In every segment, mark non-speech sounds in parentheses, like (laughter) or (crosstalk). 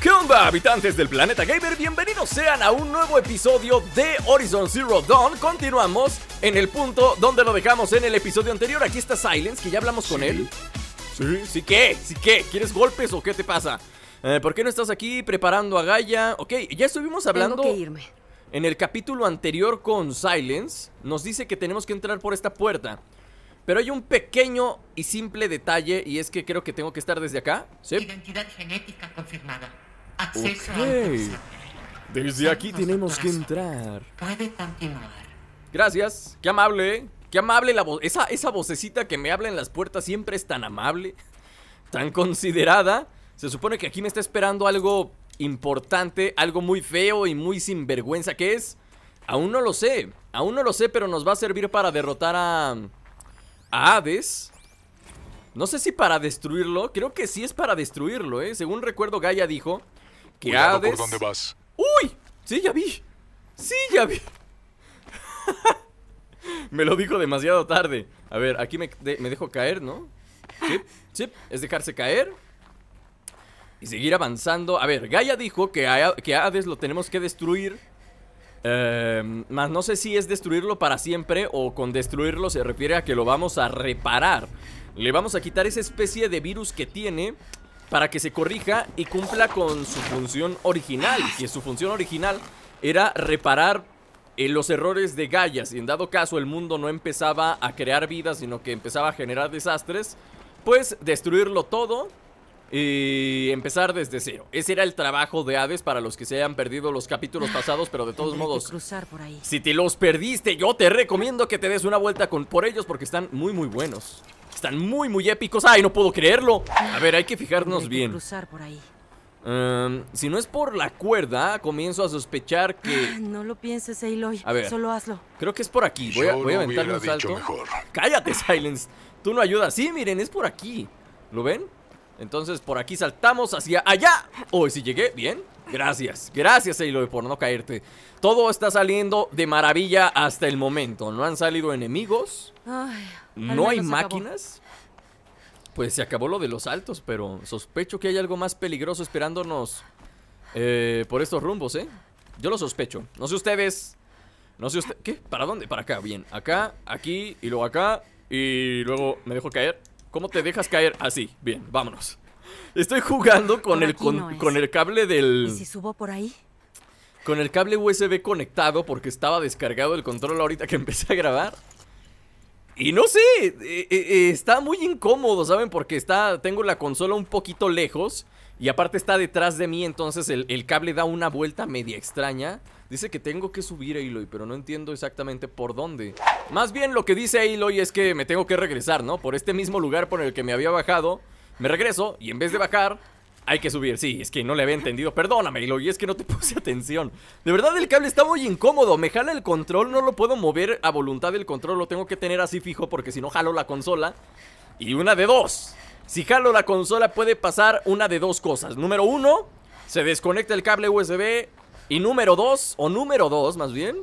¿Qué onda, habitantes del planeta gamer? Bienvenidos sean a un nuevo episodio de Horizon Zero Dawn. Continuamos en el punto donde lo dejamos en el episodio anterior. Aquí está Silence, que ya hablamos con él. ¿Sí? ¿Sí qué? ¿Sí qué? ¿Quieres golpes o qué te pasa? Eh, ¿Por qué no estás aquí preparando a Gaia? Ok, ya estuvimos hablando... Tengo que irme. En el capítulo anterior con Silence, nos dice que tenemos que entrar por esta puerta. Pero hay un pequeño y simple detalle, y es que creo que tengo que estar desde acá. ¿Sí? Identidad genética confirmada. Desde aquí tenemos que entrar. Gracias. Qué amable, ¿eh? Qué amable la voz. Esa, esa vocecita que me habla en las puertas siempre es tan amable. (laughs) Tan considerada. Se supone que aquí me está esperando algo importante, algo muy feo y muy sinvergüenza. ¿Qué es? Aún no lo sé. Aún no lo sé, pero nos va a servir para derrotar a... A Hades. No sé si para destruirlo. Creo que sí es para destruirlo, ¿eh? Según recuerdo, Gaia dijo Qué dónde vas. ¡Uy! Sí, ya vi. Sí, ya vi. (laughs) me lo dijo demasiado tarde. A ver, aquí me, dejo caer, ¿no? Sí, es dejarse caer. Y seguir avanzando. A ver, Gaia dijo que, a, que Hades lo tenemos que destruir. más em, no sé si es destruirlo para siempre o con destruirlo se refiere a que lo vamos a reparar. Le vamos a quitar esa especie de virus que tiene para que se corrija y cumpla con su función original, Y su función original era reparar eh, los errores de Gallas. y en dado caso el mundo no empezaba a crear vida, sino que empezaba a generar desastres, pues destruirlo todo y empezar desde cero. Ese era el trabajo de Hades para los que se hayan perdido los capítulos pasados, pero de todos modos, si te los perdiste, yo te recomiendo que te des una vuelta con, por ellos porque están muy muy buenos. Están muy, muy épicos. ¡Ay, no puedo creerlo! A ver, hay que fijarnos bien. Em, si no es por la cuerda, comienzo a sospechar que. Ah, no lo pienses, Aloy. A ver, solo hazlo. Creo que es por aquí. Voy a, voy un salto. Cállate, Silence. Tú no ayudas. Sí, miren, es por aquí. ¿Lo ven? Entonces por aquí saltamos hacia allá. Hoy oh, si llegué, bien. Gracias, gracias Aloy por no caerte. Todo está saliendo de maravilla hasta el momento. No han salido enemigos. no hay máquinas. Pues se acabó lo de los altos, pero sospecho que hay algo más peligroso esperándonos eh, por estos rumbos, ¿eh? Yo lo sospecho. No sé ustedes. No sé usted. ¿Qué? ¿Para dónde? Para acá. Bien. Acá, aquí y luego acá. Y luego me dejo caer. ¿Cómo te dejas caer? Así. Bien, vámonos. Estoy jugando con el, con, el cable del... ¿Y si subo por ahí? Con el cable USB conectado porque estaba descargado el control ahorita que empecé a grabar. Y no sé, eh, eh, eh, está muy incómodo, ¿saben? Porque está, tengo la consola un poquito lejos y aparte está detrás de mí, entonces el, el cable da una vuelta media extraña. Dice que tengo que subir a Aloy, pero no entiendo exactamente por dónde. Más bien lo que dice Aloy es que me tengo que regresar, ¿no? Por este mismo lugar por el que me había bajado. Me regreso y en vez de bajar, hay que subir. Sí, es que no le había entendido. Perdóname, Y es que no te (laughs) puse atención. De verdad, el cable está muy incómodo. Me jala el control, no lo puedo mover a voluntad del control. Lo tengo que tener así fijo porque si no, jalo la consola. Y una de dos. Si jalo la consola, puede pasar una de dos cosas. Número uno, se desconecta el cable USB. Y número dos, o número dos más bien,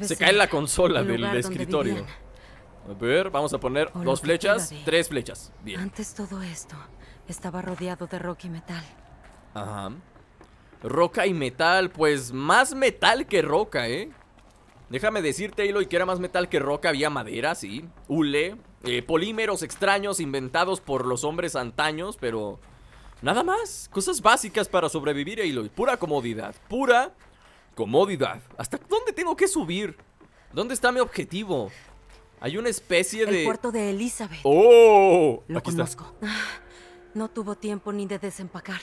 se cae la consola del escritorio. A ver, vamos a poner dos flechas, tres flechas. Bien. Antes todo esto, estaba rodeado de roca y metal. Ajá. Roca y metal, pues más metal que roca, ¿eh? Déjame decirte, Aloy, que era más metal que roca, había madera, sí, hule, eh, polímeros extraños inventados por los hombres antaños, pero nada más, cosas básicas para sobrevivir, Aloy pura comodidad, pura comodidad. ¿Hasta dónde tengo que subir? ¿Dónde está mi objetivo? Hay una especie de... El puerto de Elizabeth. ¡Oh! Lo aquí conozco. No tuvo tiempo ni de desempacar.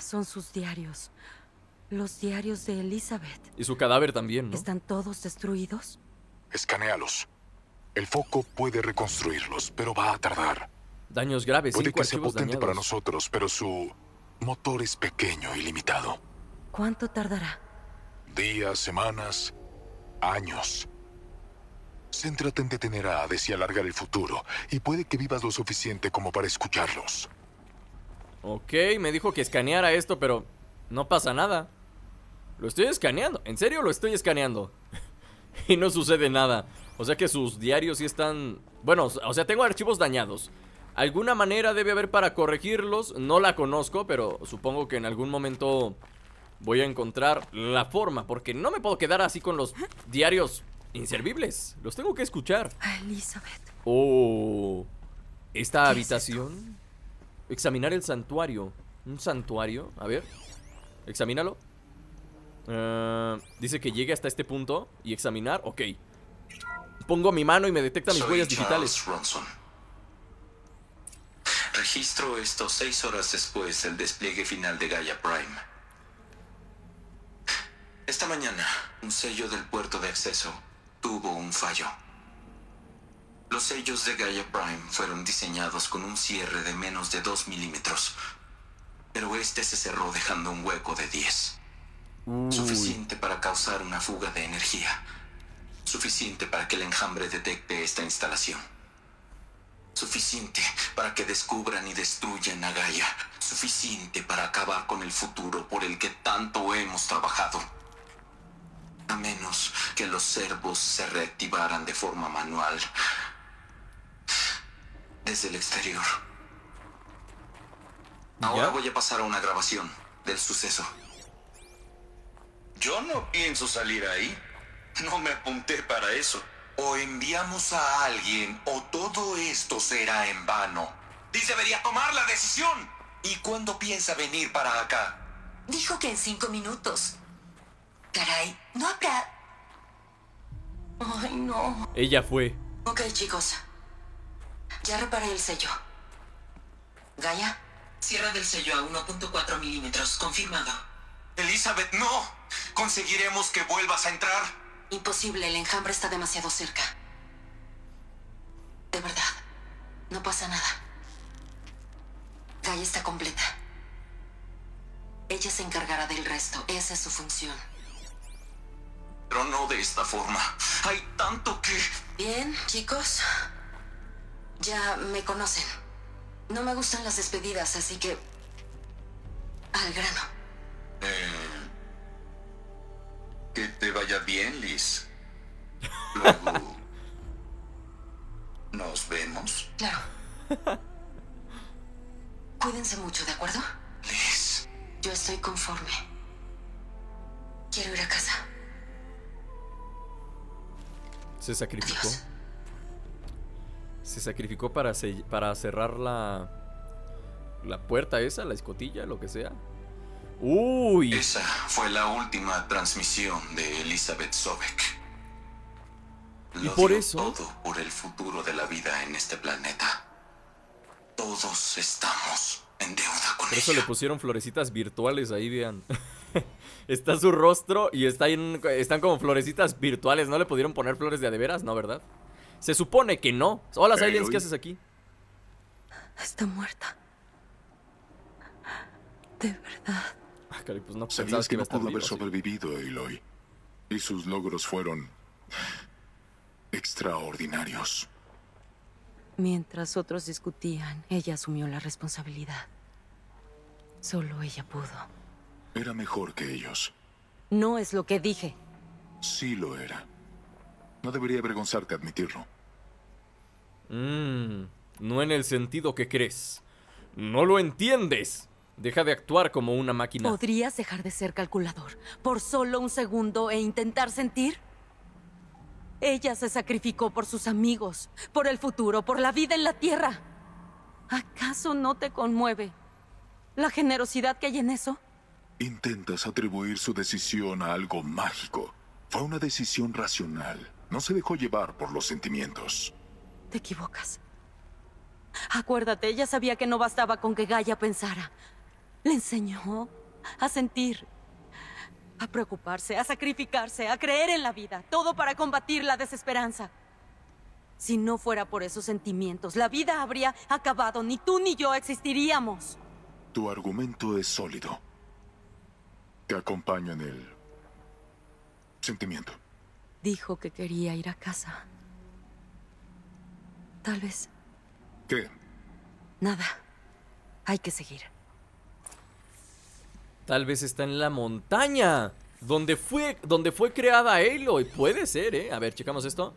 Son sus diarios. Los diarios de Elizabeth. Y su cadáver también, ¿no? ¿Están todos destruidos? Escanéalos. El foco puede reconstruirlos, pero va a tardar. Daños graves. Puede que sea potente para nosotros, pero su motor es pequeño y limitado. ¿Cuánto tardará? Días, semanas, años. Céntrate en detener a Hades y alargar el futuro, y puede que vivas lo suficiente como para escucharlos. Ok, me dijo que escaneara esto, pero no pasa nada. Lo estoy escaneando, en serio lo estoy escaneando. (laughs) y no sucede nada. O sea que sus diarios sí están... Bueno, o sea, tengo archivos dañados. Alguna manera debe haber para corregirlos, no la conozco, pero supongo que en algún momento voy a encontrar la forma, porque no me puedo quedar así con los diarios inservibles. Los tengo que escuchar. Elizabeth. Oh. Esta habitación. Examinar el santuario. ¿Un santuario? A ver. Examínalo. Ah, dice que llegue hasta este punto y examinar. Ok. Pongo mi mano y me detecta mis huellas digitales. Ronson. Registro esto seis horas después del despliegue final de Gaia Prime. Esta mañana, un sello del puerto de acceso tuvo un fallo. Los sellos de Gaia Prime fueron diseñados con un cierre de menos de 2 milímetros, pero este se cerró dejando un hueco de 10. Suficiente para causar una fuga de energía. Suficiente para que el enjambre detecte esta instalación. Suficiente para que descubran y destruyan a Gaia. Suficiente para acabar con el futuro por el que tanto hemos trabajado a menos que los servos se reactivaran de forma manual desde el exterior. Ahora voy a pasar a una grabación del suceso. Yo no pienso salir ahí. No me apunté para eso. O enviamos a alguien o todo esto será en vano. Dice debería tomar la decisión. ¿Y cuándo piensa venir para acá? Dijo que en cinco minutos no habrá... Ay, no. Ella fue. Ok, chicos. Ya reparé el sello. Gaia. Cierra del sello a 1.4 milímetros, confirmado. Elizabeth, no. Conseguiremos que vuelvas a entrar. Imposible, el enjambre está demasiado cerca. De verdad, no pasa nada. Gaia está completa. Ella se encargará del resto, esa es su función. Pero no de esta forma. Hay tanto que... Bien, chicos. Ya me conocen. No me gustan las despedidas, así que... Al grano. Eh, que te vaya bien, Liz. Luego... ¿Nos vemos? Claro. Cuídense mucho, ¿de acuerdo? Liz. Yo estoy conforme. Quiero ir a casa se sacrificó. Se sacrificó para, para cerrar la, la puerta esa, la escotilla, lo que sea. Uy. Esa fue la última transmisión de Elizabeth Sobek. y por eso todo por el futuro de la vida en este planeta. Todos estamos en deuda con por eso le pusieron florecitas virtuales ahí, vean. (laughs) (laughs) está su rostro y está están como florecitas virtuales. ¿No le pudieron poner flores de adeveras? No, ¿verdad? Se supone que no. Hola, hey, Silence, ¿qué haces aquí? Está muerta. De verdad. Ah, pues no Sabías que, no pudo haber sobrevivido, Eloy. Y sus logros fueron extraordinarios. Mientras otros discutían, ella asumió la responsabilidad. Solo ella pudo. Era mejor que ellos. No es lo que dije. Sí lo era. No debería avergonzarte admitirlo. Mm, no en el sentido que crees. No lo entiendes. Deja de actuar como una máquina. ¿Podrías dejar de ser calculador por solo un segundo e intentar sentir? Ella se sacrificó por sus amigos, por el futuro, por la vida en la Tierra. ¿Acaso no te conmueve la generosidad que hay en eso? Intentas atribuir su decisión a algo mágico. Fue una decisión racional. No se dejó llevar por los sentimientos. Te equivocas. Acuérdate, ella sabía que no bastaba con que Gaia pensara. Le enseñó a sentir, a preocuparse, a sacrificarse, a creer en la vida. Todo para combatir la desesperanza. Si no fuera por esos sentimientos, la vida habría acabado. Ni tú ni yo existiríamos. Tu argumento es sólido. Te acompaña en el sentimiento. Dijo que quería ir a casa. Tal vez... ¿Qué? Nada. Hay que seguir. Tal vez está en la montaña. Donde fue, donde fue creada y Puede ser, ¿eh? A ver, checamos esto.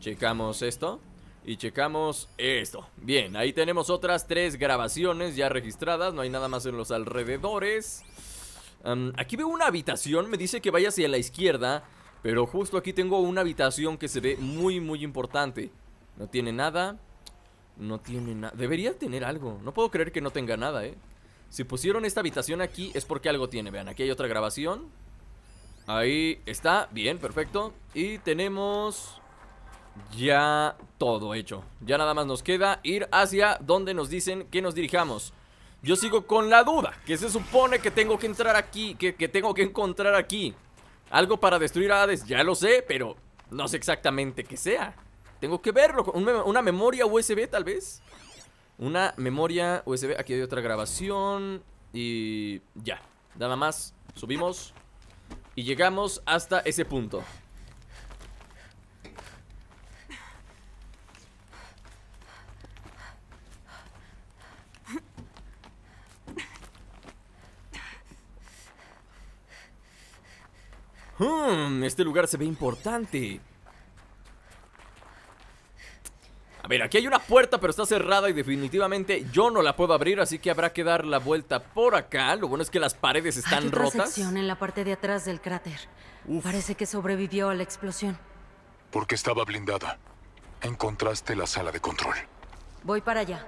Checamos esto. Y checamos esto. Bien, ahí tenemos otras tres grabaciones ya registradas. No hay nada más en los alrededores aquí veo una habitación, me dice que vaya hacia la izquierda, pero justo aquí tengo una habitación que se ve muy, muy importante. No tiene nada, no tiene nada. Debería tener algo, no puedo creer que no tenga nada, ¿eh? Si pusieron esta habitación aquí es porque algo tiene, vean, aquí hay otra grabación. Ahí está, bien, perfecto. Y tenemos ya todo hecho. Ya nada más nos queda ir hacia donde nos dicen que nos dirijamos. Yo sigo con la duda, que se supone que tengo que entrar aquí, que, tengo que encontrar aquí algo para destruir a Hades, ya lo sé, pero no sé exactamente qué sea. Tengo que verlo, una memoria USB tal vez. Una memoria USB, aquí hay otra grabación y ya, nada más, subimos y llegamos hasta ese punto. Hmm, este lugar se ve importante. A ver, aquí hay una puerta, pero está cerrada y definitivamente yo no la puedo abrir, así que habrá que dar la vuelta por acá. Lo bueno es que las paredes están rotas. en la parte de atrás del cráter. Parece que sobrevivió a la explosión. Porque estaba blindada. Encontraste la sala de control. Voy para allá.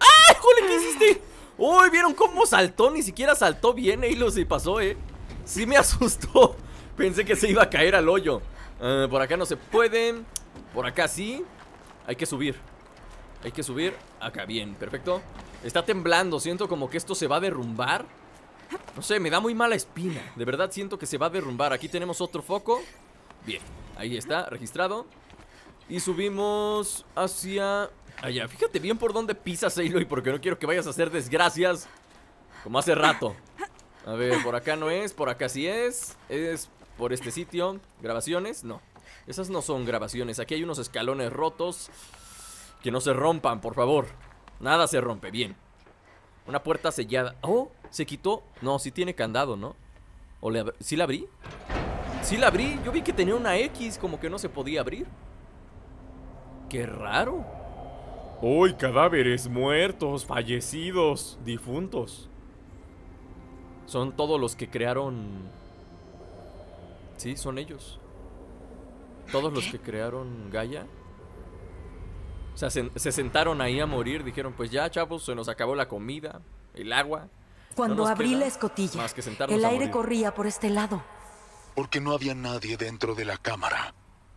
¡Ah! ¡Jole, qué hiciste! ¡Uy! ¿Vieron cómo saltó? Ni siquiera saltó bien, lo y pasó, ¿eh? Sí me asustó. Pensé que se iba a caer al hoyo. Ah, por acá no se puede. Por acá sí. Hay que subir. Hay que subir. Acá bien, perfecto. Está temblando. Siento como que esto se va a derrumbar. No sé, me da muy mala espina. De verdad siento que se va a derrumbar. Aquí tenemos otro foco. Bien, ahí está, registrado. Y subimos hacia allá. Fíjate bien por dónde pisas, Aloy, porque no quiero que vayas a hacer desgracias como hace rato. A ver, por acá no es, por acá sí es. Es por este sitio. Grabaciones, no. Esas no son grabaciones. Aquí hay unos escalones rotos. Que no se rompan, por favor. Nada se rompe, bien. Una puerta sellada. Oh, se quitó. No, sí tiene candado, ¿no? ¿O le ¿Sí la abrí? Sí la abrí. Yo vi que tenía una X, como que no se podía abrir. Qué raro. Uy, cadáveres muertos, fallecidos, difuntos. Son todos los que crearon... Sí, son ellos. Todos los que crearon Gaia. O sea, se, sentaron ahí a morir. Dijeron, pues ya, chavos, se nos acabó la comida, el agua. Cuando abrí la escotilla, el aire corría por este lado. Porque no había nadie dentro de la cámara.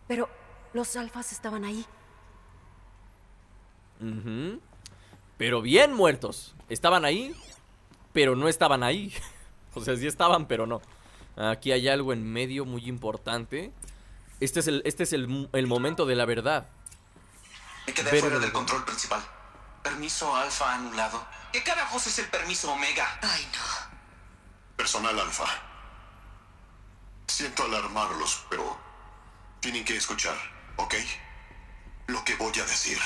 Pero los alfas estaban ahí. Pero bien muertos. Estaban ahí, pero no estaban ahí. (laughs) O sea, sí estaban, pero no. Aquí hay algo en medio muy importante. Este es el, este es el, momento de la verdad. Me quedé fuera del control principal. Permiso alfa anulado. ¿Qué carajos es el permiso omega? Ay, no. Personal alfa. Siento alarmarlos, pero tienen que escuchar, ¿ok? Lo que voy a decir.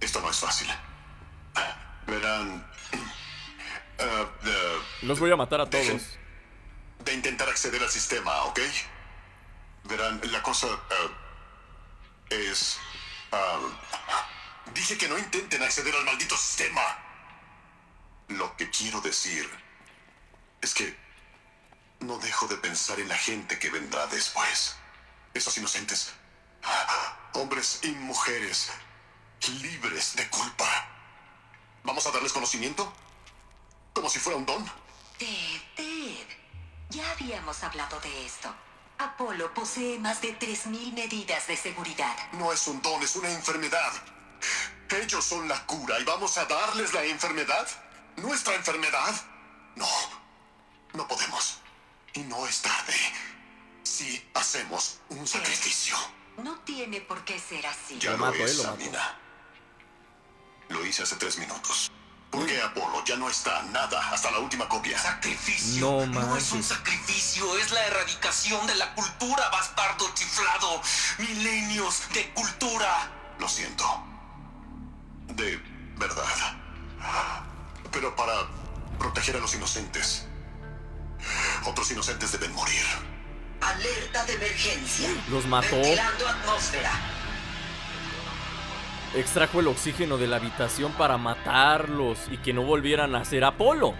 Esto no es fácil. Verán, Ah, Los voy a matar a todos. de intentar acceder al sistema, ¿ok? Verán, la cosa ah, es... Ah, dije que no intenten acceder al maldito sistema. Lo que quiero decir es que no dejo de pensar en la gente que vendrá después. Esos inocentes. Hombres y mujeres libres de culpa. ¿Vamos a darles conocimiento? ¿Como si fuera un don? Ted, Ted. Ya habíamos hablado de esto. Apolo posee más de 3.000 medidas de seguridad. No es un don, es una enfermedad. Ellos son la cura y vamos a darles la enfermedad. ¿Nuestra enfermedad? No, no podemos. Y no es tarde. Si hacemos un sacrificio. No tiene por qué ser así. Ya lo, es, eh, lo hice hace tres minutos. Porque Apolo ya no está nada hasta la última copia. Sacrificio. No, es un sacrificio, es la erradicación de la cultura, bastardo chiflado. Milenios de cultura. Lo siento. De verdad. Pero para proteger a los inocentes, otros inocentes deben morir. Alerta de emergencia. Los mató. atmósfera extrajo el oxígeno de la habitación para matarlos y que no volvieran a ser Apolo.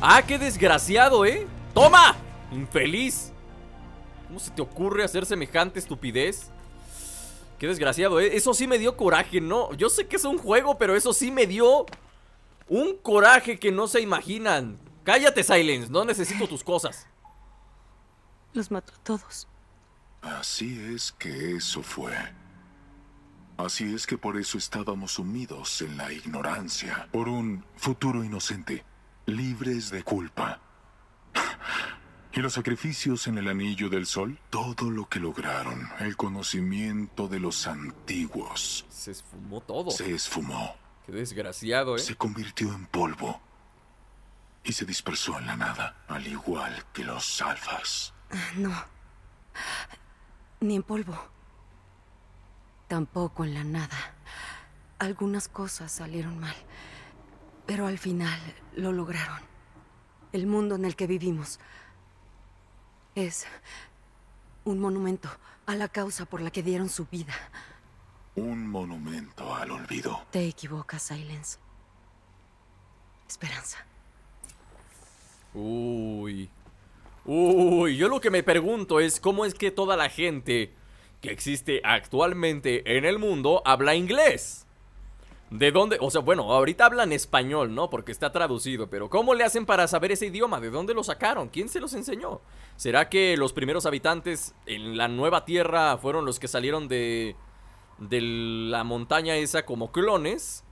¡Ah, qué desgraciado, eh! ¡Toma! ¡Infeliz! ¿Cómo se te ocurre hacer semejante estupidez? Qué desgraciado, ¿eh? Eso sí me dio coraje, ¿no? Yo sé que es un juego, pero eso sí me dio un coraje que no se imaginan. Cállate, Silence, no necesito tus cosas. Los mató a todos. Así es que eso fue. Así es que por eso estábamos sumidos en la ignorancia, por un futuro inocente, libres de culpa. Y los sacrificios en el anillo del sol, todo lo que lograron, el conocimiento de los antiguos. Se esfumó todo. Se esfumó. Qué desgraciado, ¿eh? Se convirtió en polvo y se dispersó en la nada, al igual que los alfas. No, ni en polvo tampoco en la nada. Algunas cosas salieron mal, pero al final lo lograron. El mundo en el que vivimos es un monumento a la causa por la que dieron su vida. Un monumento al olvido. Te equivocas, Silence. Esperanza. Uy. Uy, yo lo que me pregunto es cómo es que toda la gente que existe actualmente en el mundo habla inglés. ¿De dónde? O sea, bueno, ahorita hablan español, ¿no? Porque está traducido, pero ¿cómo le hacen para saber ese idioma? ¿De dónde lo sacaron? ¿Quién se los enseñó? ¿Será que los primeros habitantes en la nueva tierra fueron los que salieron de, de la montaña esa como clones?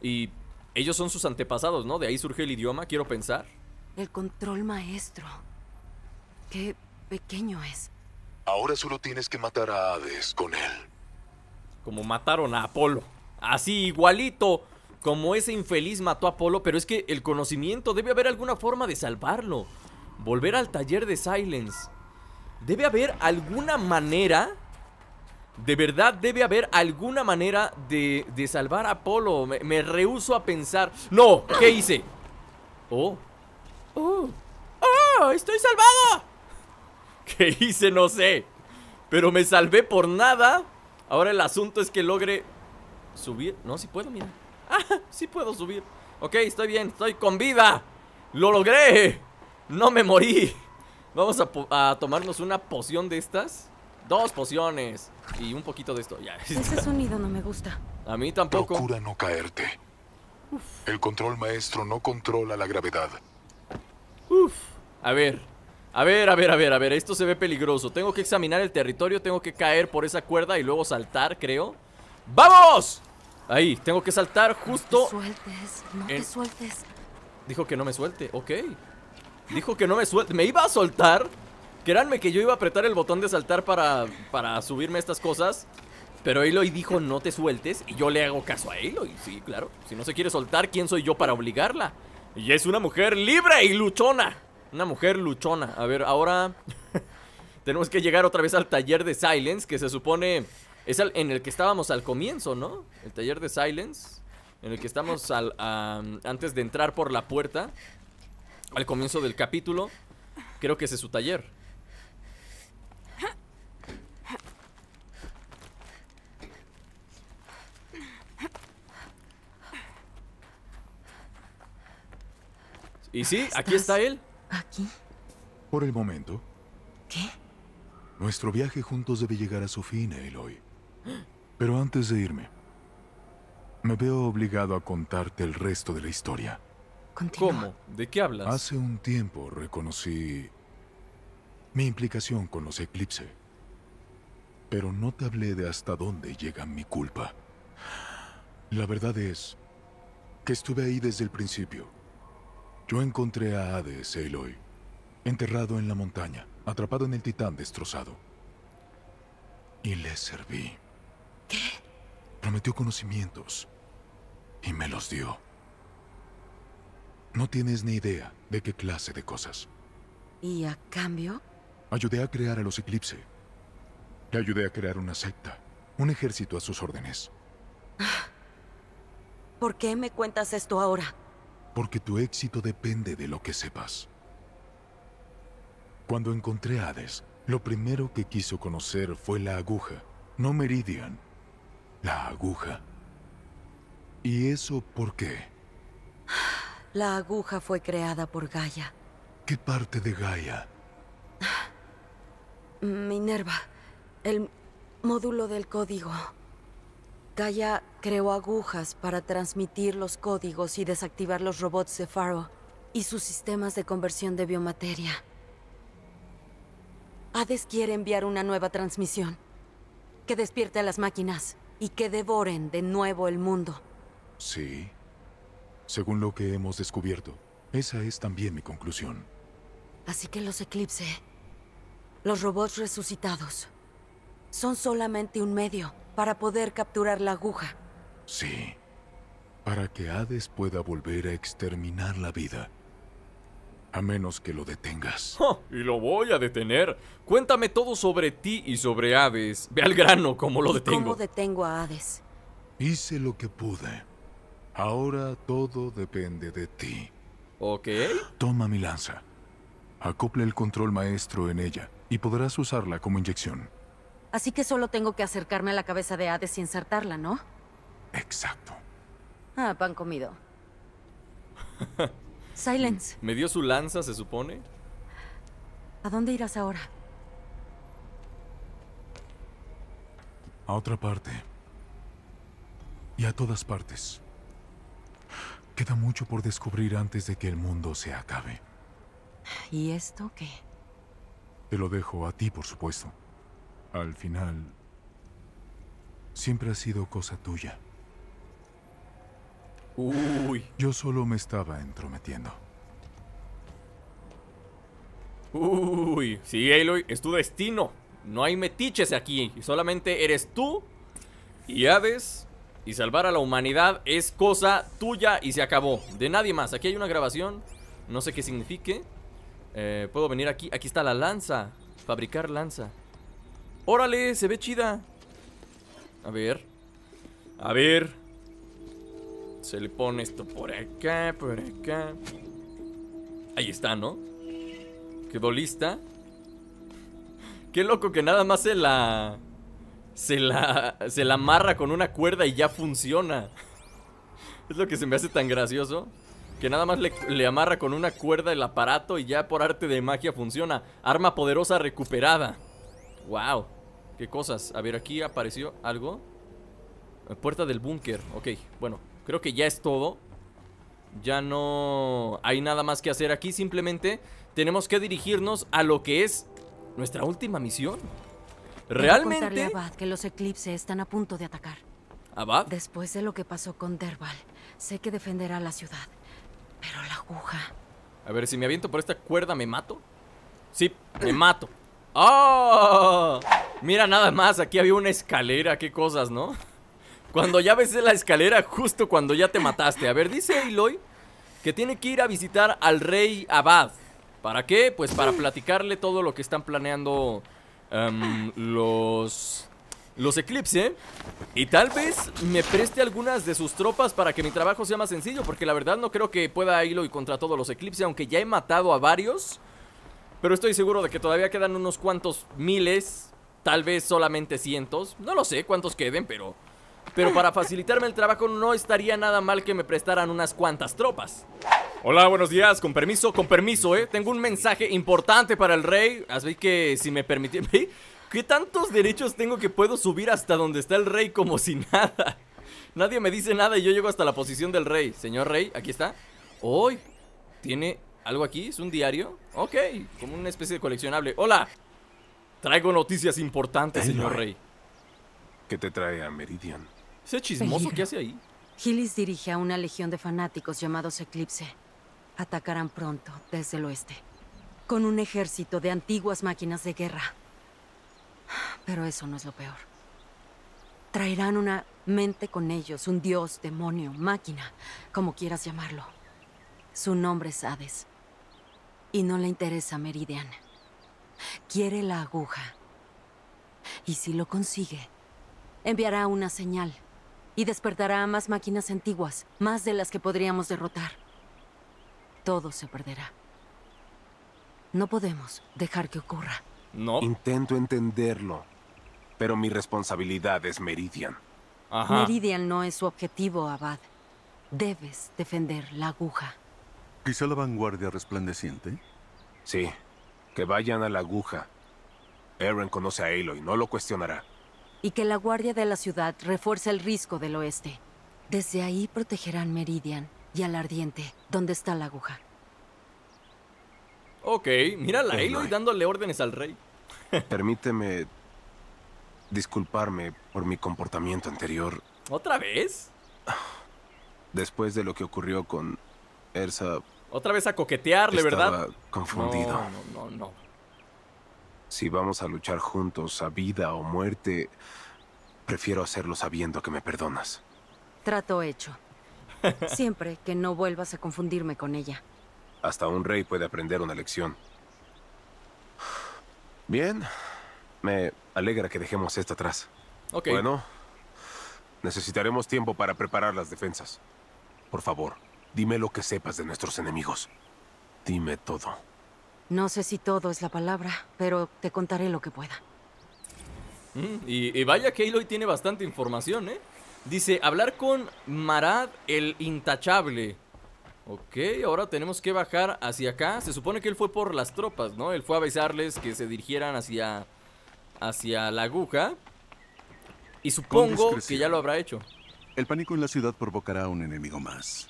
Y ellos son sus antepasados, ¿no? De ahí surge el idioma, quiero pensar. El control maestro. Qué pequeño es. Ahora solo tienes que matar a Hades con él. Como mataron a Apolo. Así, igualito. Como ese infeliz mató a Apolo, pero es que el conocimiento debe haber alguna forma de salvarlo. Volver al taller de Silence. Debe haber alguna manera. De verdad, debe haber alguna manera de, salvar a Apolo. Me, rehúso rehuso a pensar. ¡No! ¿Qué hice? Oh. ¡Oh! ¡Oh! ¡Estoy salvado! ¿Qué hice? No sé. Pero me salvé por nada. Ahora el asunto es que logre subir. No, si puedo, mira. Ah, sí puedo subir. Ok, estoy bien, estoy con vida. Lo logré. No me morí. Vamos a, tomarnos una poción de estas. Dos pociones. Y un poquito de esto. Ya (laughs) Ese sonido no me gusta. A mí tampoco. Procura no caerte. El control maestro no controla la gravedad. Uf. A ver, a ver, a ver, a ver, a ver, esto se ve peligroso Tengo que examinar el territorio, tengo que caer por esa cuerda y luego saltar, creo ¡Vamos! Ahí, tengo que saltar justo... No sueltes, no te sueltes Dijo que no me suelte, ok Dijo que no me suelte, me iba a soltar Créanme que yo iba a apretar el botón de saltar para, para subirme estas cosas Pero Eloy dijo no te sueltes Y yo le hago caso a y sí, claro Si no se quiere soltar, ¿quién soy yo para obligarla? Y es una mujer libre y luchona una mujer luchona. A ver, ahora (laughs) tenemos que llegar otra vez al taller de Silence, que se supone es el, en el que estábamos al comienzo, ¿no? El taller de Silence, en el que estamos al, antes de entrar por la puerta, al comienzo del capítulo. Creo que ese es su taller. Y sí, aquí está él. ¿Aquí? Por el momento. ¿Qué? Nuestro viaje juntos debe llegar a su fin, hoy Pero antes de irme, me veo obligado a contarte el resto de la historia. ¿Cómo? ¿De qué hablas? Hace un tiempo reconocí mi implicación con los Eclipse. Pero no te hablé de hasta dónde llega mi culpa. La verdad es que estuve ahí desde el principio yo encontré a Hades, Aloy, enterrado en la montaña, atrapado en el titán destrozado. Y le serví. ¿Qué? Prometió conocimientos y me los dio. No tienes ni idea de qué clase de cosas. ¿Y a cambio? Ayudé a crear a los Eclipse. Le ayudé a crear una secta, un ejército a sus órdenes. Ah, ¿Por qué me cuentas esto ahora? porque tu éxito depende de lo que sepas. Cuando encontré a Hades, lo primero que quiso conocer fue la aguja, no Meridian, la aguja. ¿Y eso por qué? (sighs) La aguja fue creada por Gaia. ¿Qué parte de Gaia? (sighs) Minerva, el módulo del código. Gaia creó agujas para transmitir los códigos y desactivar los robots de Faro y sus sistemas de conversión de biomateria. Hades quiere enviar una nueva transmisión que despierte a las máquinas y que devoren de nuevo el mundo. Sí. Según lo que hemos descubierto, esa es también mi conclusión. Así que los eclipse, los robots resucitados, son solamente un medio para poder capturar la aguja. Sí, para que Hades pueda volver a exterminar la vida. A menos que lo detengas. (laughs) ¡Oh! y lo voy a detener. Cuéntame todo sobre ti y sobre Hades. Ve al grano cómo lo detengo. ¿Cómo detengo a Hades? Hice lo que pude. Ahora todo depende de ti. Ok. Toma mi lanza. Acopla el control maestro en ella y podrás usarla como inyección. Así que solo tengo que acercarme a la cabeza de Hades y insertarla, ¿no? Exacto. Ah, pan comido. (laughs) Silence. Me dio su lanza, se supone. ¿A dónde irás ahora? A otra parte. Y a todas partes. Queda mucho por descubrir antes de que el mundo se acabe. ¿Y esto qué? Te lo dejo a ti, por supuesto. Al final, siempre ha sido cosa tuya. Uy. Yo solo me estaba entrometiendo. Uy, sí, Aloy, es tu destino. No hay metiches aquí. Solamente eres tú y aves. Y salvar a la humanidad es cosa tuya y se acabó. De nadie más. Aquí hay una grabación. No sé qué signifique. Eh, puedo venir aquí. Aquí está la lanza. Fabricar lanza. ¡Órale! Se ve chida A ver A ver Se le pone esto por acá, por acá Ahí está, ¿no? Quedó lista Qué loco que nada más se la... Se la... Se la amarra con una cuerda y ya funciona Es lo que se me hace tan gracioso que nada más le, amarra con una cuerda el aparato y ya por arte de magia funciona. Arma poderosa recuperada. ¡Wow! ¿Qué cosas? A ver, aquí apareció algo. Eh, puerta del búnker. Ok, bueno, creo que ya es todo. Ya no hay nada más que hacer aquí. Simplemente tenemos que dirigirnos a lo que es nuestra última misión. Realmente. Abad que los eclipses están a punto de atacar. Después de lo que pasó con Derbal, sé que defenderá la ciudad. Pero la aguja. A ver, si me aviento por esta cuerda, ¿me mato? Sí, me mato. ¡Oh! Mira nada más, aquí había una escalera, qué cosas, ¿no? Cuando ya ves la escalera, justo cuando ya te mataste. A ver, dice Aloy que tiene que ir a visitar al rey Abad. ¿Para qué? Pues para platicarle todo lo que están planeando em, los los Eclipse y tal vez me preste algunas de sus tropas para que mi trabajo sea más sencillo, porque la verdad no creo que pueda irlo contra todos los Eclipse, aunque ya he matado a varios. Pero estoy seguro de que todavía quedan unos cuantos miles, tal vez solamente cientos, no lo sé cuántos queden, pero... Pero para facilitarme el trabajo no estaría nada mal que me prestaran unas cuantas tropas. Hola, buenos días, con permiso, con permiso, eh. Tengo un mensaje importante para el rey, así que si me permiten... ¿Qué tantos derechos tengo que puedo subir hasta donde está el rey como si (laughs) nada? Nadie me dice nada y yo llego hasta la posición del rey. Señor rey, aquí está. Hoy tiene ¿Algo aquí? ¿Es un diario? Ok, como una especie de coleccionable. ¡Hola! Traigo noticias importantes, señor rey. ¿Qué te trae a Meridian? Ese chismoso, ¿qué hace ahí? Hilis dirige a una legión de fanáticos llamados Eclipse. Atacarán pronto desde el oeste. Con un ejército de antiguas máquinas de guerra. Pero eso no es lo peor. Traerán una mente con ellos, un dios, demonio, máquina, como quieras llamarlo. Su nombre es Hades. Y no le interesa Meridian. Quiere la aguja. Y si lo consigue, enviará una señal y despertará a más máquinas antiguas, más de las que podríamos derrotar. Todo se perderá. No podemos dejar que ocurra. No. Intento entenderlo, pero mi responsabilidad es Meridian. Meridian no es su objetivo, Abad. Debes defender la aguja. ¿Quizá la vanguardia resplandeciente? Sí, que vayan a la aguja. Eren conoce a Aloy, no lo cuestionará. Y que la guardia de la ciudad refuerce el risco del oeste. Desde ahí protegerán Meridian y al ardiente, donde está la aguja. Ok, mira a pues Aloy dándole órdenes al rey. (laughs) (laughs) Permíteme disculparme por mi comportamiento anterior. ¿Otra vez? Después de lo que ocurrió con otra vez a coquetearle, estaba ¿verdad? Confundido. No, no, no, Si vamos a luchar juntos a vida o muerte, prefiero hacerlo sabiendo que me perdonas. Trato hecho. (laughs) Siempre que no vuelvas a confundirme con ella. Hasta un rey puede aprender una lección. Bien. Me alegra que dejemos esto atrás. Okay. Bueno, necesitaremos tiempo para preparar las defensas. Por favor, Dime lo que sepas de nuestros enemigos. Dime todo. No sé si todo es la palabra, pero te contaré lo que pueda. Mm, y, vaya que Aloy tiene bastante información, ¿eh? Dice, hablar con Marad el Intachable. Ok, ahora tenemos que bajar hacia acá. Se supone que él fue por las tropas, ¿no? Él fue a avisarles que se dirigieran hacia, hacia la aguja. Y supongo que ya lo habrá hecho. El pánico en la ciudad provocará a un enemigo más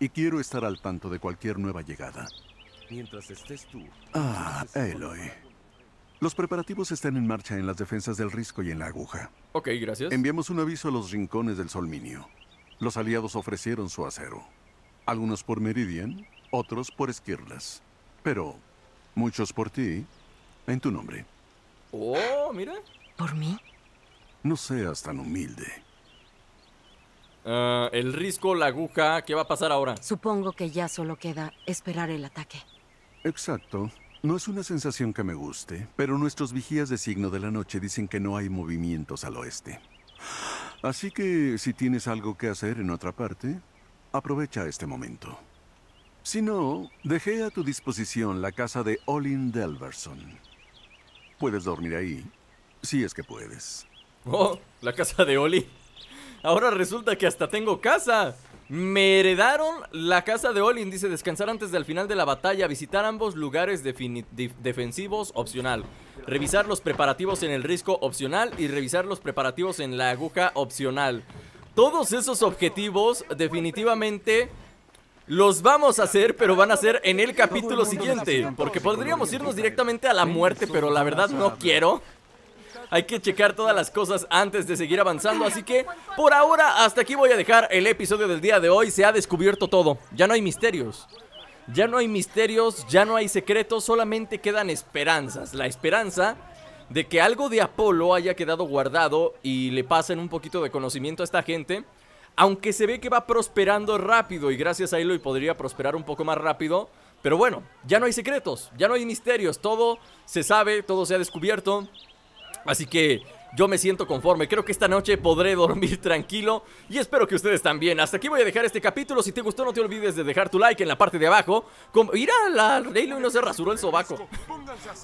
y quiero estar al tanto de cualquier nueva llegada. Mientras estés tú. Ah, Eloy. Los preparativos están en marcha en las defensas del risco y en la aguja. Ok, gracias. Enviamos un aviso a los rincones del solminio. Los aliados ofrecieron su acero. Algunos por Meridian, otros por Esquirlas. Pero muchos por ti, en tu nombre. Oh, mira. ¿Por mí? No seas tan humilde. Eh, el risco, la aguja, ¿qué va a pasar ahora? Supongo que ya solo queda esperar el ataque. Exacto. No es una sensación que me guste, pero nuestros vigías de signo de la noche dicen que no hay movimientos al oeste. Así que si tienes algo que hacer en otra parte, aprovecha este momento. Si no, dejé a tu disposición la casa de Olin Delverson. Puedes dormir ahí, si es que puedes. Oh, la casa de Olin Ahora resulta que hasta tengo casa. Me heredaron la casa de Olin, dice descansar antes del final de la batalla, visitar ambos lugares defensivos opcional, revisar los preparativos en el risco opcional y revisar los preparativos en la aguja opcional. Todos esos objetivos definitivamente los vamos a hacer, pero van a ser en el capítulo siguiente, porque podríamos irnos directamente a la muerte, pero la verdad no quiero. Hay que checar todas las cosas antes de seguir avanzando. Así que por ahora hasta aquí voy a dejar el episodio del día de hoy. Se ha descubierto todo. Ya no hay misterios. Ya no hay misterios, ya no hay secretos, solamente quedan esperanzas. La esperanza de que algo de Apolo haya quedado guardado y le pasen un poquito de conocimiento a esta gente. Aunque se ve que va prosperando rápido y gracias a ello podría prosperar un poco más rápido. Pero bueno, ya no hay secretos, ya no hay misterios, todo se sabe, todo se ha descubierto. Así que yo me siento conforme. Creo que esta noche podré dormir (laughs) tranquilo y espero que ustedes también. Hasta aquí voy a dejar este capítulo. Si te gustó, no te olvides de dejar tu like en la parte de abajo. Irá, la Reylo y no se rasuró el sobaco.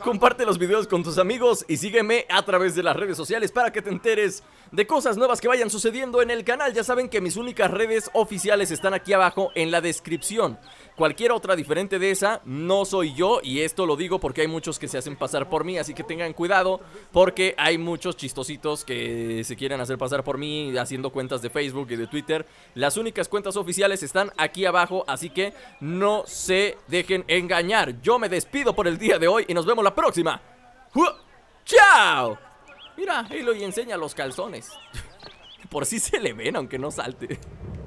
Comparte los videos con tus amigos y sígueme a través de las redes sociales para que te enteres de cosas nuevas que vayan sucediendo en el canal. Ya saben que mis únicas redes oficiales están aquí abajo en la descripción. Cualquier otra diferente de esa no soy yo y esto lo digo porque hay muchos que se hacen pasar por mí, así que tengan cuidado porque hay muchos chistes que se quieren hacer pasar por mí haciendo cuentas de Facebook y de Twitter. Las únicas cuentas oficiales están aquí abajo, así que no se dejen engañar. Yo me despido por el día de hoy y nos vemos la próxima. ¡Chao! Mira, Halo y enseña los calzones. (laughs) Por si se le ven, aunque no salte.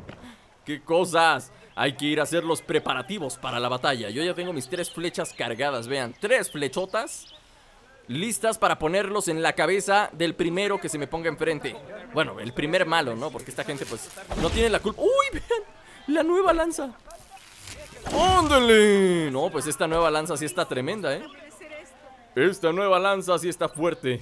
(laughs) ¡Qué cosas! Hay que ir a hacer los preparativos para la batalla. Yo ya tengo mis tres flechas cargadas, vean. Tres flechotas listas para ponerlos en la cabeza del primero que se me ponga enfrente. Bueno, el primer malo, ¿no? Porque esta gente, pues, no tiene la culpa. ¡Uy, vean! La nueva lanza. ¡Ándale! No, pues esta nueva lanza sí está tremenda, ¿eh? Esta nueva lanza sí está fuerte.